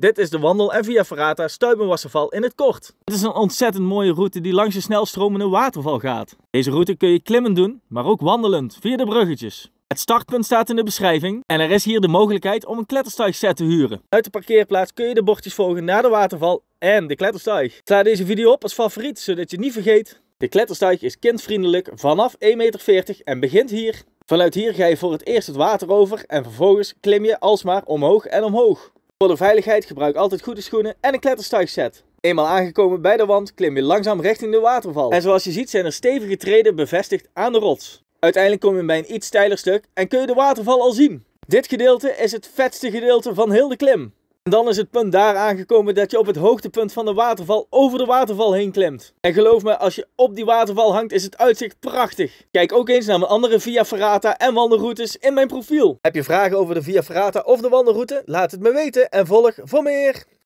Dit is de wandel en via Ferrata Stuibenwasserval in het kort. Het is een ontzettend mooie route die langs de snelstromende waterval gaat. Deze route kun je klimmen doen, maar ook wandelend via de bruggetjes. Het startpunt staat in de beschrijving en er is hier de mogelijkheid om een set te huren. Uit de parkeerplaats kun je de bordjes volgen naar de waterval en de kletterstuig. Sla deze video op als favoriet, zodat je niet vergeet. De kletterstuig is kindvriendelijk vanaf 1,40 meter en begint hier. Vanuit hier ga je voor het eerst het water over en vervolgens klim je alsmaar omhoog en omhoog. Voor de veiligheid gebruik altijd goede schoenen en een kletterstuigset. Eenmaal aangekomen bij de wand klim je langzaam richting de waterval. En zoals je ziet zijn er stevige treden bevestigd aan de rots. Uiteindelijk kom je bij een iets steiler stuk en kun je de waterval al zien. Dit gedeelte is het vetste gedeelte van heel de klim dan is het punt daar aangekomen dat je op het hoogtepunt van de waterval over de waterval heen klimt. En geloof me, als je op die waterval hangt is het uitzicht prachtig. Kijk ook eens naar mijn andere Via Ferrata en wandelroutes in mijn profiel. Heb je vragen over de Via Ferrata of de wandelroute? Laat het me weten en volg voor meer!